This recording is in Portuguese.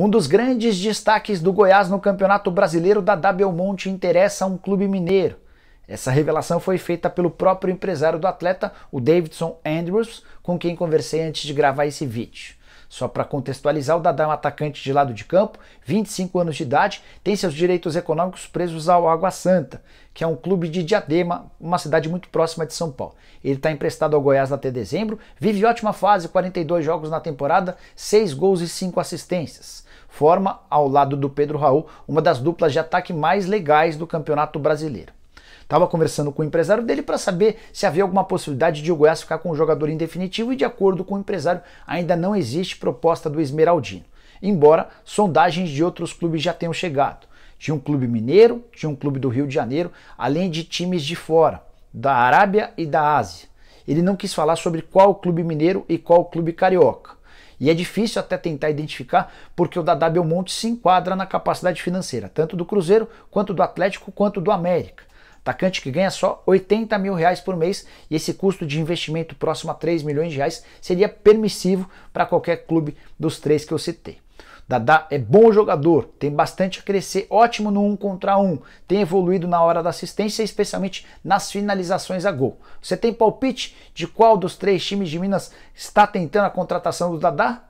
Um dos grandes destaques do Goiás no Campeonato Brasileiro da W Belmonte interessa a um clube mineiro. Essa revelação foi feita pelo próprio empresário do atleta, o Davidson Andrews, com quem conversei antes de gravar esse vídeo. Só para contextualizar, o Dadá é um atacante de lado de campo, 25 anos de idade, tem seus direitos econômicos presos ao Água Santa, que é um clube de Diadema, uma cidade muito próxima de São Paulo. Ele está emprestado ao Goiás até dezembro, vive ótima fase, 42 jogos na temporada, 6 gols e 5 assistências forma, ao lado do Pedro Raul, uma das duplas de ataque mais legais do Campeonato Brasileiro. Estava conversando com o empresário dele para saber se havia alguma possibilidade de o Goiás ficar com o jogador indefinitivo e, de acordo com o empresário, ainda não existe proposta do Esmeraldino. Embora sondagens de outros clubes já tenham chegado. Tinha um clube mineiro, tinha um clube do Rio de Janeiro, além de times de fora, da Arábia e da Ásia. Ele não quis falar sobre qual clube mineiro e qual clube carioca. E é difícil até tentar identificar, porque o Dadá Belmonte se enquadra na capacidade financeira, tanto do Cruzeiro, quanto do Atlético, quanto do América. Atacante que ganha só 80 mil reais por mês e esse custo de investimento próximo a 3 milhões de reais seria permissivo para qualquer clube dos três que eu citei. Dadá é bom jogador, tem bastante a crescer, ótimo no um contra um, tem evoluído na hora da assistência, especialmente nas finalizações a gol. Você tem palpite de qual dos três times de Minas está tentando a contratação do Dadá?